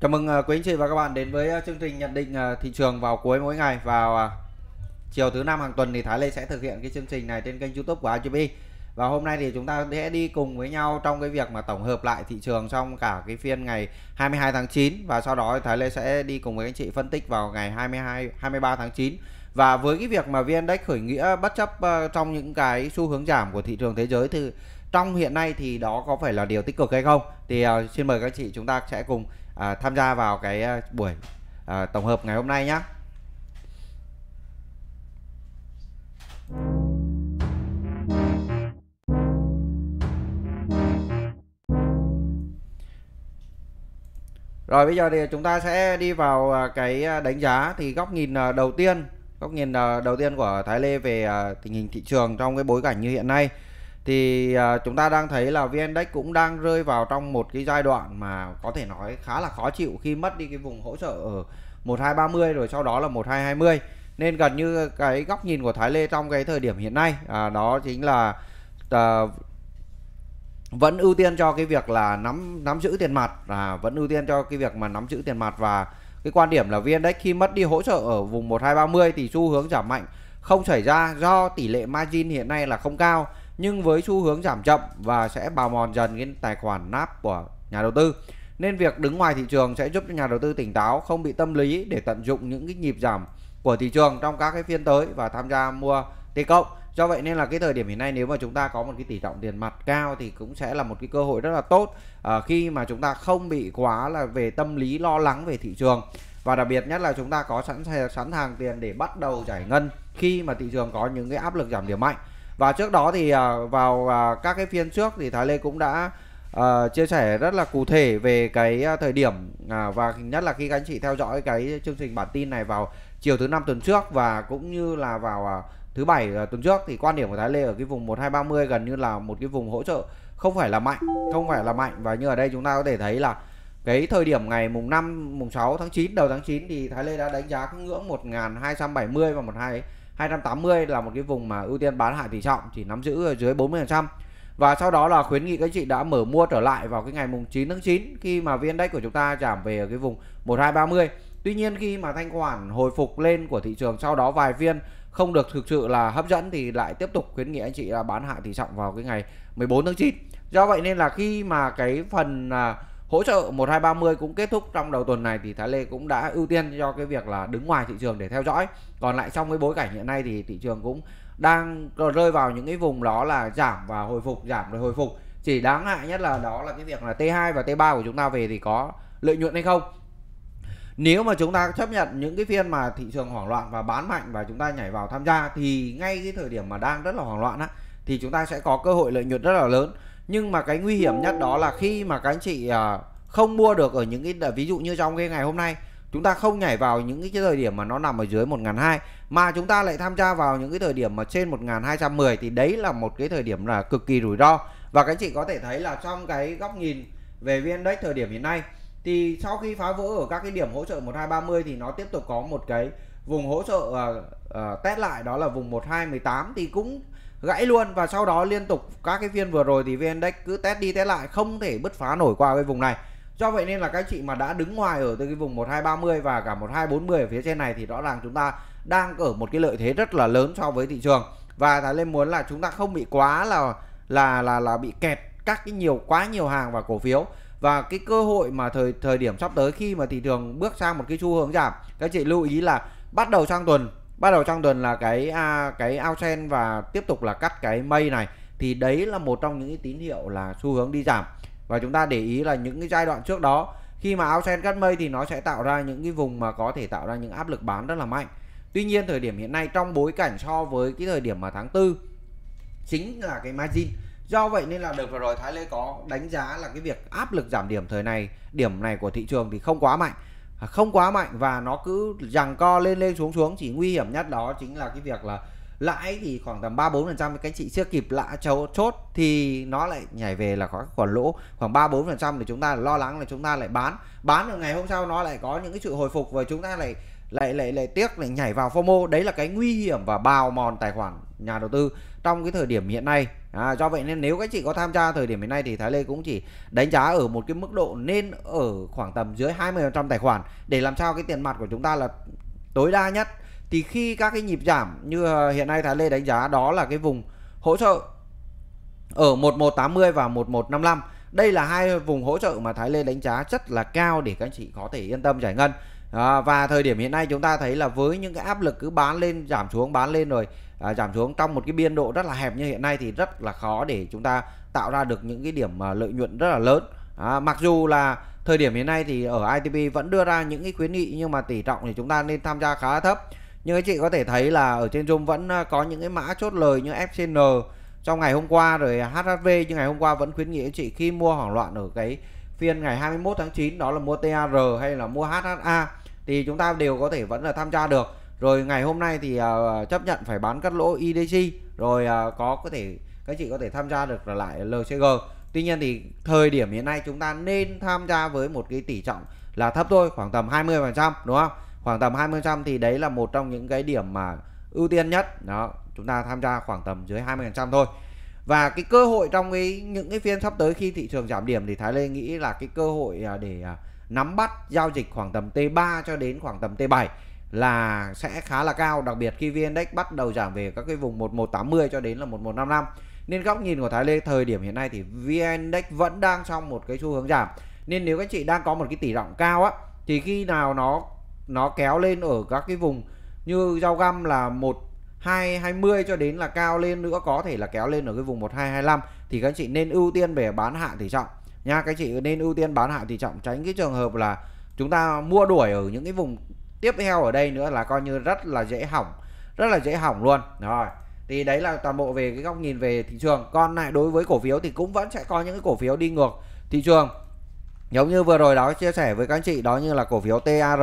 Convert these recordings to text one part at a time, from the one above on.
Chào mừng quý anh chị và các bạn đến với à, chương trình nhận định à, thị trường vào cuối mỗi ngày vào à, chiều thứ năm hàng tuần thì Thái Lê sẽ thực hiện cái chương trình này trên kênh YouTube của IGB. Và hôm nay thì chúng ta sẽ đi cùng với nhau trong cái việc mà tổng hợp lại thị trường trong cả cái phiên ngày 22 tháng 9 và sau đó Thái Lê sẽ đi cùng với anh chị phân tích vào ngày 22 23 tháng 9. Và với cái việc mà VN Index khởi nghĩa bất chấp trong những cái xu hướng giảm của thị trường thế giới thì trong hiện nay thì đó có phải là điều tích cực hay không? Thì xin mời các chị chúng ta sẽ cùng à, tham gia vào cái à, buổi à, tổng hợp ngày hôm nay nhé. Rồi bây giờ thì chúng ta sẽ đi vào à, cái à, đánh giá thì góc nhìn đầu tiên, góc nhìn đầu tiên của Thái Lê về tình hình thị trường trong cái bối cảnh như hiện nay thì uh, chúng ta đang thấy là vn index cũng đang rơi vào trong một cái giai đoạn mà có thể nói khá là khó chịu khi mất đi cái vùng hỗ trợ ở 1230 rồi sau đó là 1220 nên gần như cái góc nhìn của Thái Lê trong cái thời điểm hiện nay à, đó chính là à, vẫn ưu tiên cho cái việc là nắm nắm giữ tiền mặt à, vẫn ưu tiên cho cái việc mà nắm giữ tiền mặt và cái quan điểm là VN Index khi mất đi hỗ trợ ở vùng 1230 thì xu hướng giảm mạnh không xảy ra do tỷ lệ margin hiện nay là không cao nhưng với xu hướng giảm chậm và sẽ bào mòn dần cái tài khoản nap của nhà đầu tư nên việc đứng ngoài thị trường sẽ giúp cho nhà đầu tư tỉnh táo không bị tâm lý để tận dụng những cái nhịp giảm của thị trường trong các cái phiên tới và tham gia mua T cộng do vậy nên là cái thời điểm hiện nay nếu mà chúng ta có một cái tỷ trọng tiền mặt cao thì cũng sẽ là một cái cơ hội rất là tốt à, khi mà chúng ta không bị quá là về tâm lý lo lắng về thị trường và đặc biệt nhất là chúng ta có sẵn sẵn hàng tiền để bắt đầu giải ngân khi mà thị trường có những cái áp lực giảm điểm mạnh và trước đó thì à, vào à, các cái phiên trước thì Thái Lê cũng đã uh, chia sẻ rất là cụ thể về cái uh, thời điểm uh, và nhất là khi các anh chị theo dõi cái chương trình bản tin này vào chiều thứ năm tuần trước và cũng như là vào uh, thứ bảy uh, tuần trước thì quan điểm của Thái Lê ở cái vùng 1230 gần như là một cái vùng hỗ trợ không phải là mạnh, không phải là mạnh và như ở đây chúng ta có thể thấy là cái thời điểm ngày mùng 5 mùng 6 tháng 9 đầu tháng 9 thì Thái Lê đã đánh giá cái ngưỡng 1270 và 12 280 là một cái vùng mà ưu tiên bán hạ tỷ trọng chỉ nắm giữ ở dưới 40% và sau đó là khuyến nghị các chị đã mở mua trở lại vào cái ngày mùng 9 tháng 9 khi mà viên index của chúng ta giảm về ở cái vùng 1230. Tuy nhiên khi mà thanh khoản hồi phục lên của thị trường sau đó vài phiên không được thực sự là hấp dẫn thì lại tiếp tục khuyến nghị anh chị là bán hạ tỷ trọng vào cái ngày 14 tháng 9. Do vậy nên là khi mà cái phần à, hỗ trợ 1230 cũng kết thúc trong đầu tuần này thì Thái Lê cũng đã ưu tiên cho cái việc là đứng ngoài thị trường để theo dõi còn lại trong cái bối cảnh hiện nay thì thị trường cũng đang rơi vào những cái vùng đó là giảm và hồi phục giảm rồi hồi phục chỉ đáng ngại nhất là đó là cái việc là T2 và T3 của chúng ta về thì có lợi nhuận hay không nếu mà chúng ta chấp nhận những cái phiên mà thị trường hoảng loạn và bán mạnh và chúng ta nhảy vào tham gia thì ngay cái thời điểm mà đang rất là hoảng loạn á thì chúng ta sẽ có cơ hội lợi nhuận rất là lớn nhưng mà cái nguy hiểm nhất đó là khi mà các anh chị à, không mua được ở những cái ví dụ như trong cái ngày hôm nay chúng ta không nhảy vào những cái thời điểm mà nó nằm ở dưới 1002 mà chúng ta lại tham gia vào những cái thời điểm mà trên 1210 thì đấy là một cái thời điểm là cực kỳ rủi ro và các anh chị có thể thấy là trong cái góc nhìn về VN Index thời điểm hiện nay thì sau khi phá vỡ ở các cái điểm hỗ trợ 1230 thì nó tiếp tục có một cái vùng hỗ trợ uh, uh, test lại đó là vùng 1218 thì cũng gãy luôn và sau đó liên tục các cái phiên vừa rồi thì vn index cứ test đi test lại không thể bứt phá nổi qua cái vùng này do vậy nên là các chị mà đã đứng ngoài ở từ cái vùng 1230 và cả 1240 ở phía trên này thì rõ ràng chúng ta đang ở một cái lợi thế rất là lớn so với thị trường và thái lên muốn là chúng ta không bị quá là là là là bị kẹt các cái nhiều quá nhiều hàng và cổ phiếu và cái cơ hội mà thời thời điểm sắp tới khi mà thị trường bước sang một cái xu hướng giảm các chị lưu ý là bắt đầu sang tuần bắt đầu trong tuần là cái à, cái sen và tiếp tục là cắt cái mây này thì đấy là một trong những tín hiệu là xu hướng đi giảm và chúng ta để ý là những cái giai đoạn trước đó khi mà ao sen cắt mây thì nó sẽ tạo ra những cái vùng mà có thể tạo ra những áp lực bán rất là mạnh tuy nhiên thời điểm hiện nay trong bối cảnh so với cái thời điểm mà tháng tư chính là cái margin do vậy nên là đợt vừa rồi Thái Lê có đánh giá là cái việc áp lực giảm điểm thời này điểm này của thị trường thì không quá mạnh À, không quá mạnh và nó cứ giằng co lên lên xuống xuống chỉ nguy hiểm nhất đó chính là cái việc là lãi thì khoảng tầm ba bốn phần trăm các chị chưa kịp lã chấu chốt thì nó lại nhảy về là có khoản lỗ khoảng ba bốn phần trăm thì chúng ta lo lắng là chúng ta lại bán bán được ngày hôm sau nó lại có những cái sự hồi phục và chúng ta lại lại lại lại tiếc lại nhảy vào FOMO đấy là cái nguy hiểm và bào mòn tài khoản nhà đầu tư trong cái thời điểm hiện nay À, do vậy nên nếu các chị có tham gia thời điểm hiện nay thì Thái Lê cũng chỉ đánh giá ở một cái mức độ nên ở khoảng tầm dưới 20% tài khoản để làm sao cái tiền mặt của chúng ta là tối đa nhất. Thì khi các cái nhịp giảm như ờ, hiện nay Thái Lê đánh giá đó là cái vùng hỗ trợ ở 1180 và 1155. Đây là hai vùng hỗ trợ mà Thái Lê đánh giá rất là cao để các anh chị có thể yên tâm giải ngân à, và thời điểm hiện nay chúng ta thấy là với những cái áp lực cứ bán lên giảm xuống bán lên rồi à, giảm xuống trong một cái biên độ rất là hẹp như hiện nay thì rất là khó để chúng ta tạo ra được những cái điểm à, lợi nhuận rất là lớn à, mặc dù là thời điểm hiện nay thì ở ITP vẫn đưa ra những cái khuyến nghị nhưng mà tỷ trọng thì chúng ta nên tham gia khá là thấp nhưng các chị có thể thấy là ở trên Zoom vẫn à, có những cái mã chốt lời như FCN trong ngày hôm qua rồi HHV nhưng ngày hôm qua vẫn khuyến nghị các chị khi mua hoảng loạn ở cái phiên ngày 21 tháng 9 đó là mua TAR hay là mua HHA thì chúng ta đều có thể vẫn là tham gia được rồi ngày hôm nay thì uh, chấp nhận phải bán cắt lỗ IDC rồi uh, có có thể các chị có thể tham gia được lại LCG Tuy nhiên thì thời điểm hiện nay chúng ta nên tham gia với một cái tỷ trọng là thấp thôi khoảng tầm 20% đúng không khoảng tầm 20% thì đấy là một trong những cái điểm mà ưu tiên nhất đó chúng ta tham gia khoảng tầm dưới 20% thôi và cái cơ hội trong cái những cái phiên sắp tới khi thị trường giảm điểm thì Thái Lê nghĩ là cái cơ hội à, để à, nắm bắt giao dịch khoảng tầm T3 cho đến khoảng tầm T7 là sẽ khá là cao đặc biệt khi VN Index bắt đầu giảm về các cái vùng 1180 cho đến là 1155 nên góc nhìn của Thái Lê thời điểm hiện nay thì VN Index vẫn đang trong một cái xu hướng giảm nên nếu các chị đang có một cái tỷ trọng cao á thì khi nào nó nó kéo lên ở các cái vùng như rau găm là một 220 cho đến là cao lên nữa có thể là kéo lên ở cái vùng 1225 thì các anh chị nên ưu tiên về bán hạ tỷ trọng nha các anh chị nên ưu tiên bán hạ tỷ trọng tránh cái trường hợp là chúng ta mua đuổi ở những cái vùng tiếp theo ở đây nữa là coi như rất là dễ hỏng rất là dễ hỏng luôn rồi thì đấy là toàn bộ về cái góc nhìn về thị trường còn lại đối với cổ phiếu thì cũng vẫn sẽ có những cái cổ phiếu đi ngược thị trường giống như vừa rồi đó chia sẻ với các anh chị đó như là cổ phiếu TAR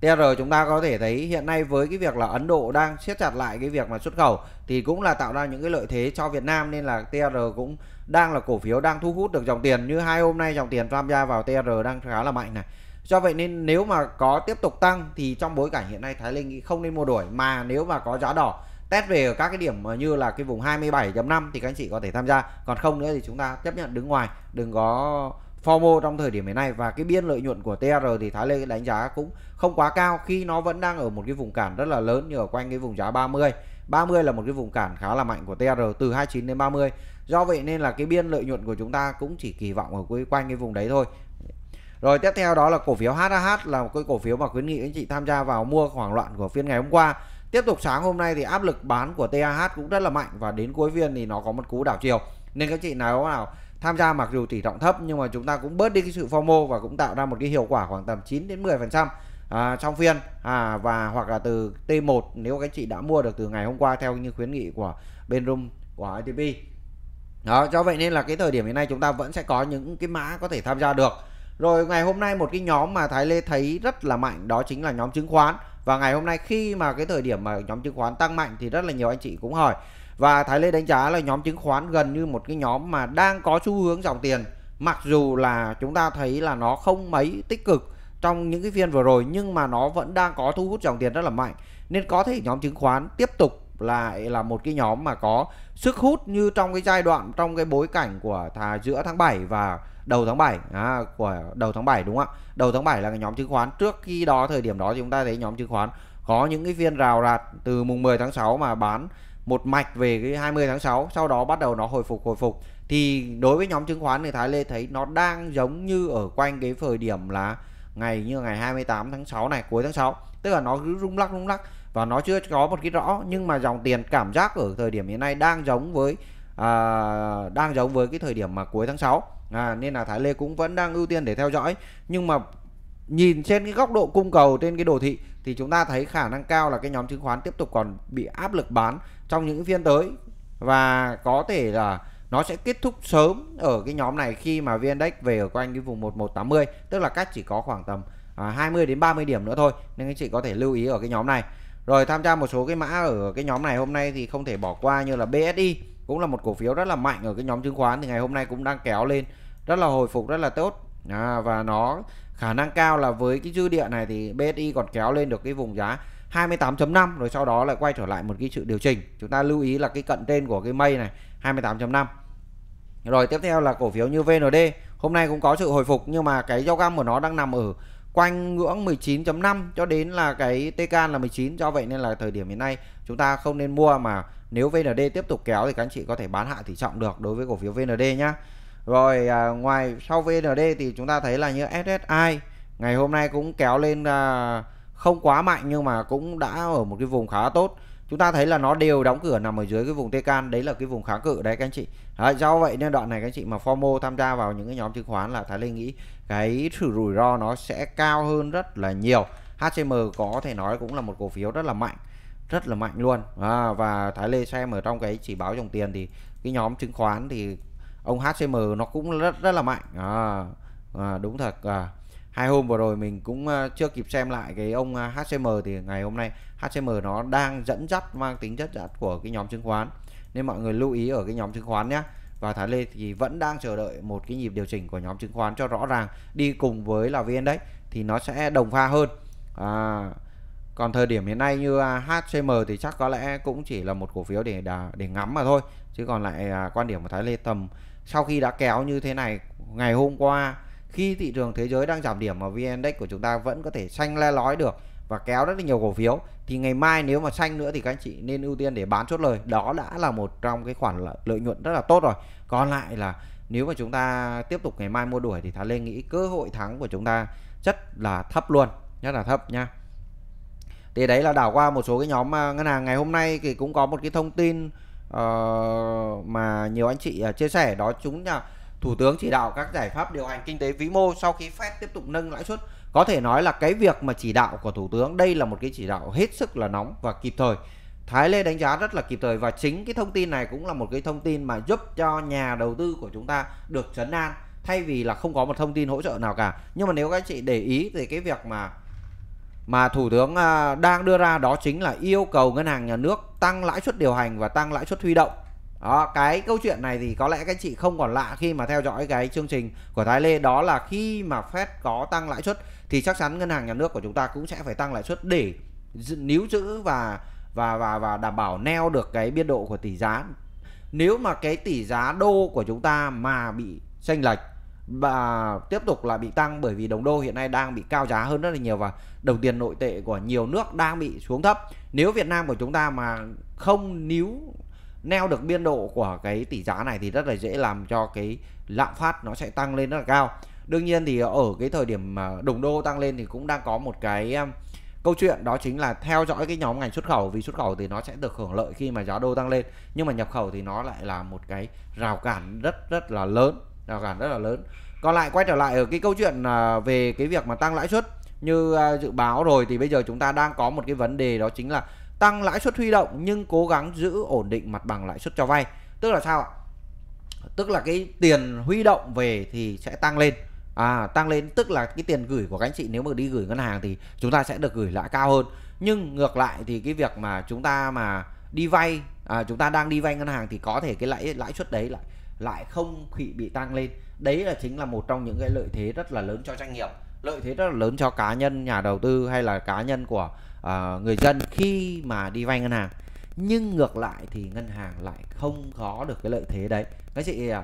TR chúng ta có thể thấy hiện nay với cái việc là Ấn Độ đang siết chặt lại cái việc mà xuất khẩu thì cũng là tạo ra những cái lợi thế cho Việt Nam nên là TR cũng đang là cổ phiếu đang thu hút được dòng tiền như hai hôm nay dòng tiền tham gia vào TR đang khá là mạnh này. Do vậy nên nếu mà có tiếp tục tăng thì trong bối cảnh hiện nay Thái Linh không nên mua đuổi mà nếu mà có giá đỏ test về ở các cái điểm như là cái vùng 27.5 thì các anh chị có thể tham gia còn không nữa thì chúng ta chấp nhận đứng ngoài đừng có FOMO trong thời điểm hiện nay và cái biên lợi nhuận của TR thì Thái Lê đánh giá cũng không quá cao khi nó vẫn đang ở một cái vùng cản rất là lớn như ở quanh cái vùng giá 30. 30 là một cái vùng cản khá là mạnh của TR từ 29 đến 30. Do vậy nên là cái biên lợi nhuận của chúng ta cũng chỉ kỳ vọng ở quanh cái vùng đấy thôi. Rồi tiếp theo đó là cổ phiếu HAH là một cái cổ phiếu mà khuyến nghị anh chị tham gia vào mua hoảng loạn của phiên ngày hôm qua. Tiếp tục sáng hôm nay thì áp lực bán của TAH cũng rất là mạnh và đến cuối phiên thì nó có một cú đảo chiều. Nên các chị nào nào tham gia mặc dù tỷ trọng thấp nhưng mà chúng ta cũng bớt đi cái sự FOMO và cũng tạo ra một cái hiệu quả khoảng tầm 9 đến 10 phần trăm à, trong phiên à, và hoặc là từ T1 nếu các chị đã mua được từ ngày hôm qua theo như khuyến nghị của bên room của ITP đó cho vậy nên là cái thời điểm hiện nay chúng ta vẫn sẽ có những cái mã có thể tham gia được rồi ngày hôm nay một cái nhóm mà Thái Lê thấy rất là mạnh đó chính là nhóm chứng khoán. Và ngày hôm nay khi mà cái thời điểm mà nhóm chứng khoán tăng mạnh thì rất là nhiều anh chị cũng hỏi. Và Thái Lê đánh giá là nhóm chứng khoán gần như một cái nhóm mà đang có xu hướng dòng tiền. Mặc dù là chúng ta thấy là nó không mấy tích cực trong những cái phiên vừa rồi nhưng mà nó vẫn đang có thu hút dòng tiền rất là mạnh. Nên có thể nhóm chứng khoán tiếp tục lại là một cái nhóm mà có sức hút như trong cái giai đoạn trong cái bối cảnh của thà giữa tháng 7 và đầu tháng 7 à, của đầu tháng 7 đúng không ạ đầu tháng 7 là cái nhóm chứng khoán trước khi đó thời điểm đó thì chúng ta thấy nhóm chứng khoán có những cái phiên rào rạt từ mùng 10 tháng 6 mà bán một mạch về cái 20 tháng 6 sau đó bắt đầu nó hồi phục hồi phục thì đối với nhóm chứng khoán thì Thái Lê thấy nó đang giống như ở quanh cái thời điểm là ngày như ngày 28 tháng 6 này cuối tháng 6 tức là nó cứ rung lắc rung lắc và nó chưa có một cái rõ nhưng mà dòng tiền cảm giác ở thời điểm hiện nay đang giống với à, đang giống với cái thời điểm mà cuối tháng 6 à, nên là Thái Lê cũng vẫn đang ưu tiên để theo dõi nhưng mà nhìn trên cái góc độ cung cầu trên cái đồ thị thì chúng ta thấy khả năng cao là cái nhóm chứng khoán tiếp tục còn bị áp lực bán trong những phiên tới và có thể là nó sẽ kết thúc sớm ở cái nhóm này khi mà VN Index về ở quanh cái vùng 1180 tức là cách chỉ có khoảng tầm à, 20 đến 30 điểm nữa thôi nên anh chị có thể lưu ý ở cái nhóm này rồi tham gia một số cái mã ở cái nhóm này hôm nay thì không thể bỏ qua như là BSI cũng là một cổ phiếu rất là mạnh ở cái nhóm chứng khoán thì ngày hôm nay cũng đang kéo lên rất là hồi phục rất là tốt à, và nó khả năng cao là với cái dư địa này thì BSI còn kéo lên được cái vùng giá 28.5 rồi sau đó lại quay trở lại một cái sự điều chỉnh chúng ta lưu ý là cái cận trên của cái mây này 28.5 rồi tiếp theo là cổ phiếu như VND hôm nay cũng có sự hồi phục nhưng mà cái giao găm của nó đang nằm ở quanh ngưỡng 19.5 cho đến là cái TK là 19 do vậy nên là thời điểm hiện nay chúng ta không nên mua mà nếu VND tiếp tục kéo thì các anh chị có thể bán hạ tỷ trọng được đối với cổ phiếu VND nhá rồi à, ngoài sau VND thì chúng ta thấy là như SSI ngày hôm nay cũng kéo lên à, không quá mạnh nhưng mà cũng đã ở một cái vùng khá tốt chúng ta thấy là nó đều đóng cửa nằm ở dưới cái vùng tê can đấy là cái vùng kháng cự đấy các anh chị đấy, do vậy nên đoạn này các anh chị mà FOMO tham gia vào những cái nhóm chứng khoán là Thái Linh nghĩ cái sự rủi ro nó sẽ cao hơn rất là nhiều HCM có thể nói cũng là một cổ phiếu rất là mạnh rất là mạnh luôn à, và Thái Lê xem ở trong cái chỉ báo dòng tiền thì cái nhóm chứng khoán thì ông HCM nó cũng rất rất là mạnh à, à, đúng thật à. hai hôm vừa rồi mình cũng à, chưa kịp xem lại cái ông à, HCM thì ngày hôm nay HCM nó đang dẫn dắt mang tính chất dắt của cái nhóm chứng khoán nên mọi người lưu ý ở cái nhóm chứng khoán nhé và Thái Lê thì vẫn đang chờ đợi một cái nhịp điều chỉnh của nhóm chứng khoán cho rõ ràng đi cùng với là VN đấy thì nó sẽ đồng pha hơn à, còn thời điểm hiện nay như à, HCM thì chắc có lẽ cũng chỉ là một cổ phiếu để để ngắm mà thôi chứ còn lại quan điểm của Thái Lê tầm sau khi đã kéo như thế này ngày hôm qua khi thị trường thế giới đang giảm điểm mà VN Index của chúng ta vẫn có thể xanh le lói được và kéo rất là nhiều cổ phiếu thì ngày mai nếu mà xanh nữa thì các anh chị nên ưu tiên để bán chốt lời đó đã là một trong cái khoản lợi nhuận rất là tốt rồi còn lại là nếu mà chúng ta tiếp tục ngày mai mua đuổi thì Thái Lê nghĩ cơ hội thắng của chúng ta rất là thấp luôn rất là thấp nha thì đấy là đảo qua một số cái nhóm à, ngân hàng ngày hôm nay thì cũng có một cái thông tin Ờ, mà nhiều anh chị à, chia sẻ đó chúng là thủ tướng chỉ đạo các giải pháp điều hành kinh tế vĩ mô sau khi Fed tiếp tục nâng lãi suất có thể nói là cái việc mà chỉ đạo của thủ tướng đây là một cái chỉ đạo hết sức là nóng và kịp thời Thái Lê đánh giá rất là kịp thời và chính cái thông tin này cũng là một cái thông tin mà giúp cho nhà đầu tư của chúng ta được chấn an thay vì là không có một thông tin hỗ trợ nào cả nhưng mà nếu các chị để ý về cái việc mà mà thủ tướng à, đang đưa ra đó chính là yêu cầu ngân hàng nhà nước tăng lãi suất điều hành và tăng lãi suất huy động đó, cái câu chuyện này thì có lẽ các chị không còn lạ khi mà theo dõi cái chương trình của Thái Lê đó là khi mà Fed có tăng lãi suất thì chắc chắn ngân hàng nhà nước của chúng ta cũng sẽ phải tăng lãi suất để níu giữ và và và và đảm bảo neo được cái biên độ của tỷ giá. Nếu mà cái tỷ giá đô của chúng ta mà bị chênh lệch và tiếp tục là bị tăng bởi vì đồng đô hiện nay đang bị cao giá hơn rất là nhiều và đồng tiền nội tệ của nhiều nước đang bị xuống thấp nếu Việt Nam của chúng ta mà không níu neo được biên độ của cái tỷ giá này thì rất là dễ làm cho cái lạm phát nó sẽ tăng lên rất là cao đương nhiên thì ở cái thời điểm đồng đô tăng lên thì cũng đang có một cái um, câu chuyện đó chính là theo dõi cái nhóm ngành xuất khẩu vì xuất khẩu thì nó sẽ được hưởng lợi khi mà giá đô tăng lên nhưng mà nhập khẩu thì nó lại là một cái rào cản rất rất là lớn rào cản rất là lớn còn lại quay trở lại ở cái câu chuyện à, về cái việc mà tăng lãi suất như à, dự báo rồi thì bây giờ chúng ta đang có một cái vấn đề đó chính là tăng lãi suất huy động nhưng cố gắng giữ ổn định mặt bằng lãi suất cho vay tức là sao ạ tức là cái tiền huy động về thì sẽ tăng lên à tăng lên tức là cái tiền gửi của các anh chị nếu mà đi gửi ngân hàng thì chúng ta sẽ được gửi lãi cao hơn nhưng ngược lại thì cái việc mà chúng ta mà đi vay à, chúng ta đang đi vay ngân hàng thì có thể cái lãi lãi suất đấy lại lại không bị bị tăng lên đấy là chính là một trong những cái lợi thế rất là lớn cho doanh nghiệp lợi thế rất là lớn cho cá nhân nhà đầu tư hay là cá nhân của uh, người dân khi mà đi vay ngân hàng nhưng ngược lại thì ngân hàng lại không có được cái lợi thế đấy các chị à,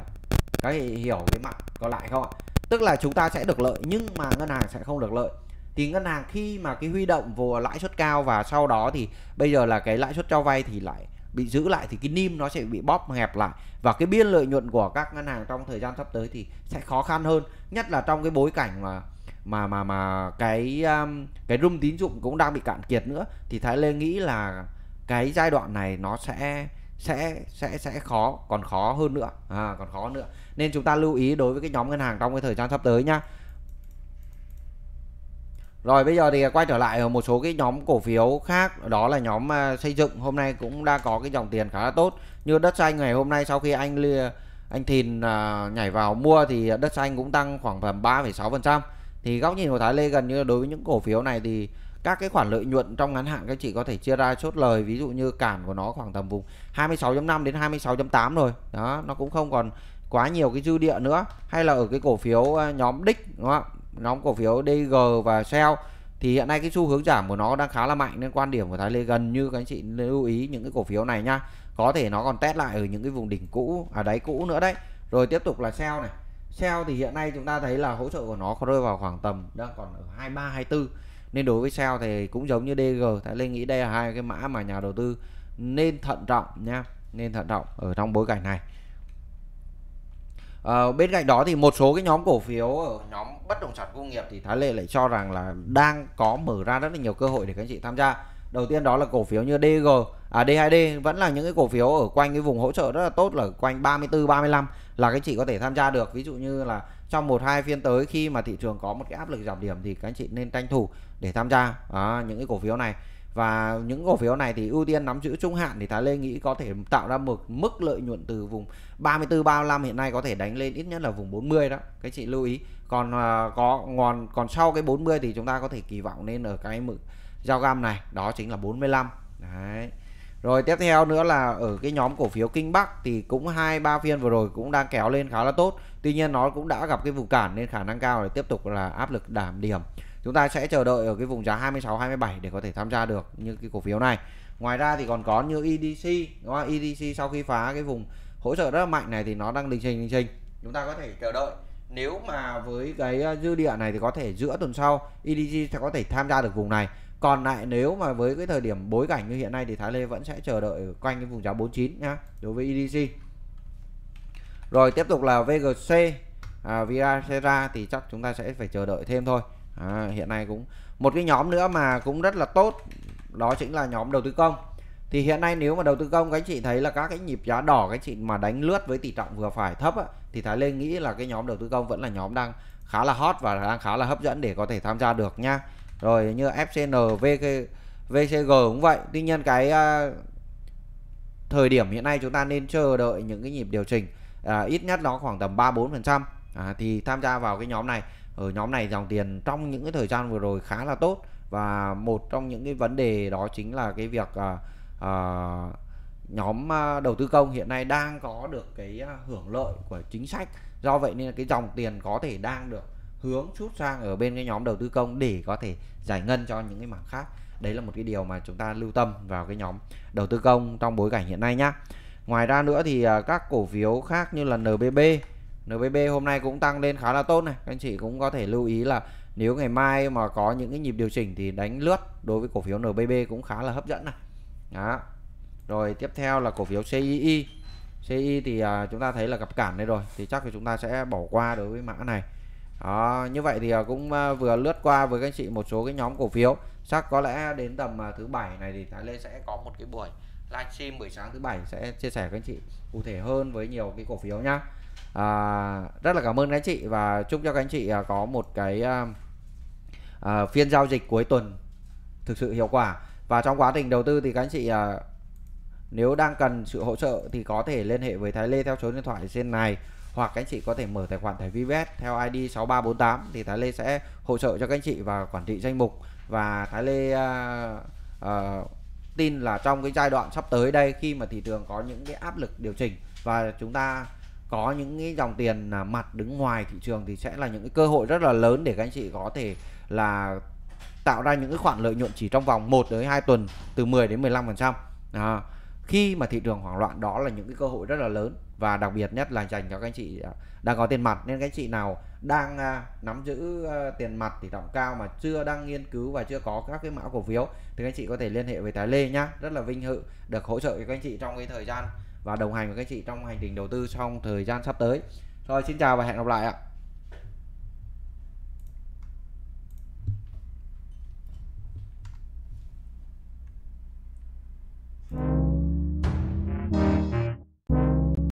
các chị hiểu cái mặt còn lại không ạ tức là chúng ta sẽ được lợi nhưng mà ngân hàng sẽ không được lợi thì ngân hàng khi mà cái huy động vừa lãi suất cao và sau đó thì bây giờ là cái lãi suất cho vay thì lại bị giữ lại thì cái nim nó sẽ bị bóp hẹp lại và cái biên lợi nhuận của các ngân hàng trong thời gian sắp tới thì sẽ khó khăn hơn nhất là trong cái bối cảnh mà mà mà mà cái um, cái rung tín dụng cũng đang bị cạn kiệt nữa thì Thái Lê nghĩ là cái giai đoạn này nó sẽ sẽ sẽ sẽ khó còn khó hơn nữa à, còn khó nữa nên chúng ta lưu ý đối với cái nhóm ngân hàng trong cái thời gian sắp tới nhá rồi bây giờ thì quay trở lại một số cái nhóm cổ phiếu khác đó là nhóm à, xây dựng hôm nay cũng đã có cái dòng tiền khá là tốt như đất xanh ngày hôm nay sau khi anh lia anh Thìn à, nhảy vào mua thì đất xanh cũng tăng khoảng tầm 3,6% thì góc nhìn của Thái Lê gần như đối với những cổ phiếu này thì các cái khoản lợi nhuận trong ngắn hạn các chị có thể chia ra chốt lời ví dụ như cản của nó khoảng tầm vùng 26.5 đến 26.8 rồi đó nó cũng không còn quá nhiều cái dư địa nữa hay là ở cái cổ phiếu à, nhóm đích đúng không ạ nhóm cổ phiếu DG và Shell thì hiện nay cái xu hướng giảm của nó đang khá là mạnh nên quan điểm của Thái Lê gần như các anh chị lưu ý những cái cổ phiếu này nhá có thể nó còn test lại ở những cái vùng đỉnh cũ à đáy cũ nữa đấy rồi tiếp tục là Shell này Shell thì hiện nay chúng ta thấy là hỗ trợ của nó có rơi vào khoảng tầm đang còn ở 23 24 nên đối với Shell thì cũng giống như DG Thái Lê nghĩ đây là hai cái mã mà nhà đầu tư nên thận trọng nha nên thận trọng ở trong bối cảnh này À, bên cạnh đó thì một số cái nhóm cổ phiếu ở nhóm bất động sản công nghiệp thì Thái Lệ lại cho rằng là đang có mở ra rất là nhiều cơ hội để các anh chị tham gia. Đầu tiên đó là cổ phiếu như DG, à D2D vẫn là những cái cổ phiếu ở quanh cái vùng hỗ trợ rất là tốt là quanh 34 35 là các anh chị có thể tham gia được. Ví dụ như là trong một hai phiên tới khi mà thị trường có một cái áp lực giảm điểm thì các anh chị nên tranh thủ để tham gia à, những cái cổ phiếu này và những cổ phiếu này thì ưu tiên nắm giữ trung hạn thì Thái Lê nghĩ có thể tạo ra một mức lợi nhuận từ vùng 34 35 hiện nay có thể đánh lên ít nhất là vùng 40 đó các chị lưu ý còn uh, có còn còn sau cái 40 thì chúng ta có thể kỳ vọng lên ở cái mực giao gam này đó chính là 45 đấy rồi tiếp theo nữa là ở cái nhóm cổ phiếu Kinh Bắc thì cũng hai ba phiên vừa rồi cũng đang kéo lên khá là tốt. Tuy nhiên nó cũng đã gặp cái vùng cản nên khả năng cao để tiếp tục là áp lực đảm điểm chúng ta sẽ chờ đợi ở cái vùng giá 26 27 để có thể tham gia được như cái cổ phiếu này ngoài ra thì còn có như EDC đúng không? EDC sau khi phá cái vùng hỗ trợ rất là mạnh này thì nó đang đình trình đình trình chúng ta có thể chờ đợi nếu mà với cái ờ, dư địa này thì có thể giữa tuần sau EDG sẽ có thể tham gia được vùng này còn lại nếu mà với cái thời điểm bối cảnh như hiện nay thì Thái Lê vẫn sẽ chờ đợi quanh cái vùng giá 49 nhá đối với EDG rồi tiếp tục là VGC à, Vira Serra thì chắc chúng ta sẽ phải chờ đợi thêm thôi à, hiện nay cũng một cái nhóm nữa mà cũng rất là tốt đó chính là nhóm đầu tư công thì hiện nay nếu mà đầu tư công các anh chị thấy là các cái nhịp giá đỏ các anh chị mà đánh lướt với tỷ trọng vừa phải thấp á, thì Thái Lên nghĩ là cái nhóm đầu tư công vẫn là nhóm đang khá là hot và đang khá là hấp dẫn để có thể tham gia được nha rồi như FCN VK, VCG cũng vậy tuy nhiên cái uh, thời điểm hiện nay chúng ta nên chờ đợi những cái nhịp điều chỉnh à, ít nhất nó khoảng tầm ba bốn phần trăm à, thì tham gia vào cái nhóm này ở nhóm này dòng tiền trong những cái thời gian vừa rồi khá là tốt và một trong những cái vấn đề đó chính là cái việc à, à, nhóm à, đầu tư công hiện nay đang có được cái à, hưởng lợi của chính sách do vậy nên là cái dòng tiền có thể đang được hướng chút sang ở bên cái nhóm đầu tư công để có thể giải ngân cho những cái mảng khác đấy là một cái điều mà chúng ta lưu tâm vào cái nhóm đầu tư công trong bối cảnh hiện nay nhá ngoài ra nữa thì à, các cổ phiếu khác như là NBB NBB hôm nay cũng tăng lên khá là tốt này các anh chị cũng có thể lưu ý là nếu ngày mai mà có những cái nhịp điều chỉnh thì đánh lướt đối với cổ phiếu NBB cũng khá là hấp dẫn này đó rồi tiếp theo là cổ phiếu CII CII thì à, chúng ta thấy là gặp cản đây rồi thì chắc thì chúng ta sẽ bỏ qua đối với mã này đó, như vậy thì à, cũng à, vừa lướt qua với các anh chị một số cái nhóm cổ phiếu chắc có lẽ đến tầm à, thứ bảy này thì Thái Lê sẽ có một cái buổi livestream buổi sáng thứ bảy sẽ chia sẻ với anh chị cụ thể hơn với nhiều cái cổ phiếu nhá à, rất là cảm ơn các anh chị và chúc cho các anh chị à, có một cái à, à, phiên giao dịch cuối tuần thực sự hiệu quả và trong quá trình đầu tư thì các anh chị à, nếu đang cần sự hỗ trợ thì có thể liên hệ với Thái Lê theo số điện thoại trên này hoặc các anh chị có thể mở tài khoản thẻ VVS theo ID 6348 thì Thái Lê sẽ hỗ trợ cho các anh chị và quản trị danh mục và Thái Lê à, à, tin là trong cái giai đoạn sắp tới đây khi mà thị trường có những cái áp lực điều chỉnh và chúng ta có những cái dòng tiền à, mặt đứng ngoài thị trường thì sẽ là những cái cơ hội rất là lớn để các anh chị có thể là tạo ra những cái khoản lợi nhuận chỉ trong vòng 1 tới 2 tuần từ 10 đến 15 phần trăm à, khi mà thị trường hoảng loạn đó là những cái cơ hội rất là lớn và đặc biệt nhất là dành cho các anh chị à, đang có tiền mặt nên các anh chị nào đang à, nắm giữ tiền mặt tỷ trọng cao mà chưa đang nghiên cứu và chưa có các cái mã cổ phiếu thì các anh chị có thể liên hệ với Thái Lê nhá rất là vinh dự được hỗ trợ cho các anh chị trong cái thời gian và đồng hành với các chị trong hành trình đầu tư trong thời gian sắp tới rồi xin chào và hẹn gặp lại ạ